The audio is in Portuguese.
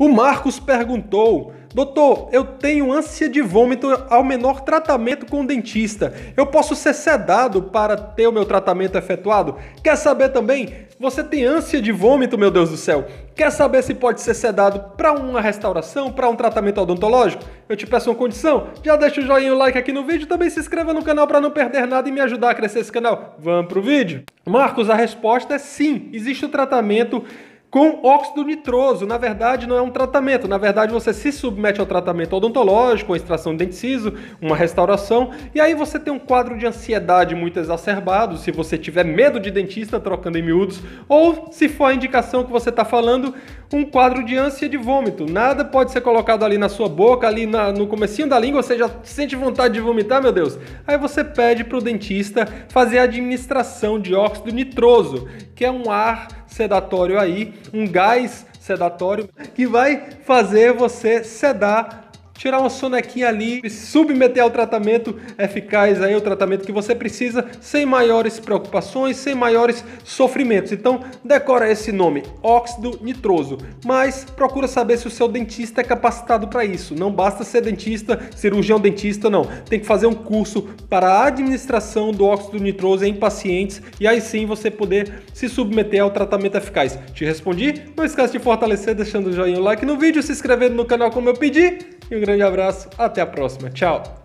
O Marcos perguntou: Doutor, eu tenho ânsia de vômito ao menor tratamento com o dentista. Eu posso ser sedado para ter o meu tratamento efetuado? Quer saber também? Você tem ânsia de vômito, meu Deus do céu? Quer saber se pode ser sedado para uma restauração, para um tratamento odontológico? Eu te peço uma condição. Já deixa o joinha, o like aqui no vídeo, também se inscreva no canal para não perder nada e me ajudar a crescer esse canal. Vamos pro vídeo. Marcos, a resposta é sim. Existe o tratamento com óxido nitroso. Na verdade, não é um tratamento. Na verdade, você se submete ao tratamento odontológico, a extração de dente siso, uma restauração, e aí você tem um quadro de ansiedade muito exacerbado, se você tiver medo de dentista trocando em miúdos, ou se for a indicação que você está falando, um quadro de ânsia de vômito. Nada pode ser colocado ali na sua boca, ali na, no comecinho da língua, você já sente vontade de vomitar, meu Deus. Aí você pede para o dentista fazer a administração de óxido nitroso, que é um ar sedatório aí, um gás sedatório que vai fazer você sedar tirar uma sonequinha ali e submeter ao tratamento eficaz aí o tratamento que você precisa sem maiores preocupações, sem maiores sofrimentos. Então, decora esse nome, óxido nitroso, mas procura saber se o seu dentista é capacitado para isso. Não basta ser dentista, cirurgião dentista não. Tem que fazer um curso para a administração do óxido nitroso em pacientes e aí sim você poder se submeter ao tratamento eficaz. Te respondi? Não esquece de fortalecer deixando o joinha, o like no vídeo, se inscrevendo no canal como eu pedi e um grande abraço, até a próxima. Tchau!